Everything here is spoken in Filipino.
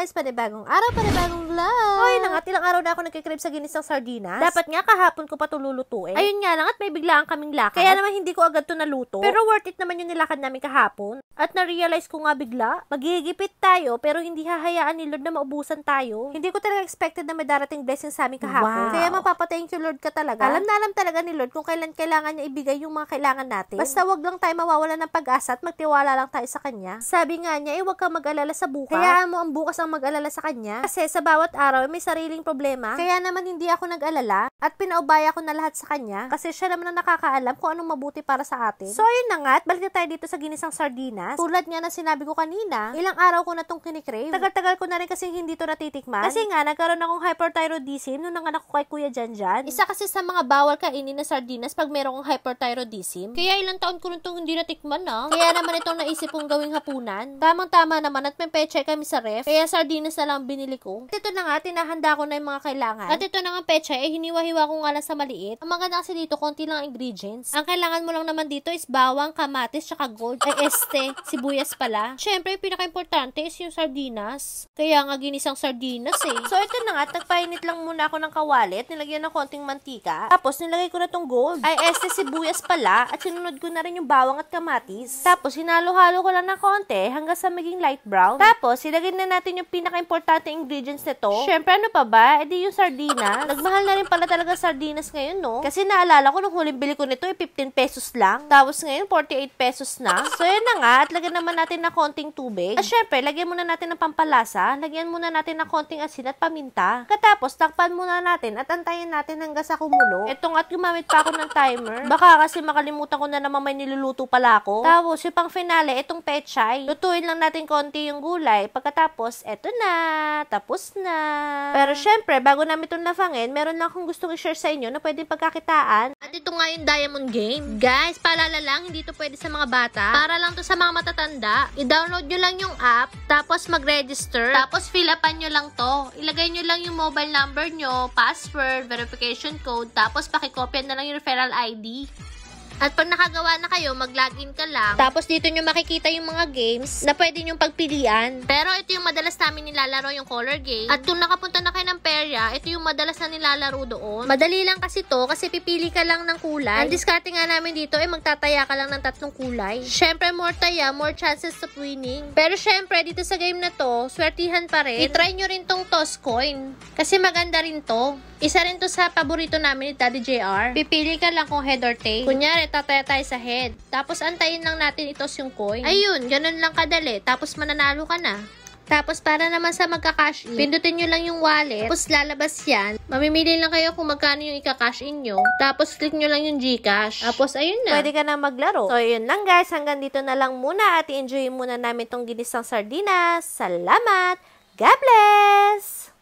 guys! Panibagong araw, panibagong vlog! Hoy na nga, ilang araw na ako nagkikrib sa ginisang sardinas. Dapat nga kahapon ko pa to lulutuin. Ayun nga lang at may biglaan kaming lakad. Kaya naman hindi ko agad to naluto. Pero worth it naman yung nilakad namin kahapon. At na-realize ko nga bigla, magigipit tayo pero hindi hahayaan ni Lord na maubusan tayo. Hindi ko talaga expected na may darating blessing sa amin kahapon. Wow. Kaya mapapa-thank you Lord ka talaga. Alam na alam talaga ni Lord kung kailan kailangan niya ibigay yung mga kailangan natin. Basta wag lang tayo mawawala ng pag-asa at magtiwala lang tayo sa Kanya. Sabi nga niya, eh wag kang mag-alala sa bukas. Hayaan mo ang bukas ang kang mag-alala sa kanya kasi sa bawat araw may sariling problema. Kaya naman hindi ako nag-alala at pinaubaya ko na lahat sa kanya kasi siya naman ang nakakaalam kung anong mabuti para sa atin. So ayun na nga at balik na tayo dito sa ginisang sardinas. Tulad nga na sinabi ko kanina, ilang araw ko na tong kinikrave. Tagal-tagal ko na rin kasi hindi to natitikman. Kasi nga nagkaroon akong hyperthyroidism nung nanganak ko kay Kuya Janjan. Isa kasi sa mga bawal kainin na sardinas pag meron kang hyperthyroidism. Kaya ilang taon ko nung hindi natikman na. Kaya naman itong naisip kong gawing hapunan. Tamang-tama naman at may peche kami sa ref. Kaya sardinas na lang binili ko. At ito na nga, tinahanda ko na yung mga kailangan. At ito na nga pecha, eh hiniwa-hiwa ko nga lang sa maliit. Ang maganda kasi dito, konti lang ingredients. Ang kailangan mo lang naman dito is bawang, kamatis, tsaka gold, ay este, sibuyas pala. Siyempre, pinaka-importante is yung sardinas. Kaya nga ginisang sardinas eh. So ito na nga, tagpainit lang muna ako ng kawalit. Nilagyan ng konting mantika. Tapos nilagay ko na tong gold. Ay este, sibuyas pala. At sinunod ko na rin yung bawang at kamatis. Tapos hinalo-halo ko lang ng konti hanggang sa maging light brown. Tapos ilagay na natin yung pinaka-importante ingredients nito. Syempre, ano pa ba? E di yung sardinas. Nagmahal na rin pala talaga sardinas ngayon, no? Kasi naalala ko nung huling bili ko nito, eh, 15 pesos lang. Tapos ngayon, 48 pesos na. So, yan na nga. At lagyan naman natin na konting tubig. At syempre, lagyan muna natin ng pampalasa. Lagyan muna natin ng konting asin at paminta. Katapos, takpan muna natin at antayin natin hanggang sa kumulo. Ito nga, gumamit pa ako ng timer. Baka kasi makalimutan ko na naman may niluluto pala ako. Tapos, yung pang finale, itong pechay. Lutuin lang natin konti yung gulay. Pagkatapos, eto eto na, tapos na. Pero syempre, bago namin itong lafangin, meron lang akong gustong i-share sa inyo na pwedeng pagkakitaan. At ito nga yung Diamond Game. Guys, paalala lang, hindi to pwede sa mga bata. Para lang to sa mga matatanda. I-download nyo lang yung app, tapos mag-register, tapos fill upan nyo lang to. Ilagay nyo lang yung mobile number nyo, password, verification code, tapos pakikopya na lang yung referral ID. At pag nakagawa na kayo, mag-login ka lang. Tapos dito nyo makikita yung mga games na pwede nyo pagpilian. Pero ito yung madalas namin nilalaro yung color game. At kung nakapunta na kayo ng perya, ito yung madalas na nilalaro doon. Madali lang kasi to kasi pipili ka lang ng kulay. Ang diskarte nga namin dito ay eh, magtataya ka lang ng tatlong kulay. Siyempre, more taya, more chances of winning. Pero siyempre, dito sa game na to, swertihan pa rin. I-try nyo rin tong toss coin. Kasi maganda rin to. Isa rin to sa paborito namin ni Daddy JR. Pipili ka lang kung head or tail. Kunyari, Kunwari, tataya tayo sa head. Tapos, antayin lang natin ito yung coin. Ayun, ganun lang kadali. Tapos, mananalo ka na. Tapos, para naman sa magka-cash in, pindutin nyo lang yung wallet. Tapos, lalabas yan. Mamimili lang kayo kung magkano yung ika-cash in nyo. Tapos, click nyo lang yung Gcash. Tapos, ayun na. Pwede ka na maglaro. So, ayun lang guys. Hanggang dito na lang muna at enjoy muna namin tong ginisang sardinas. Salamat! God bless!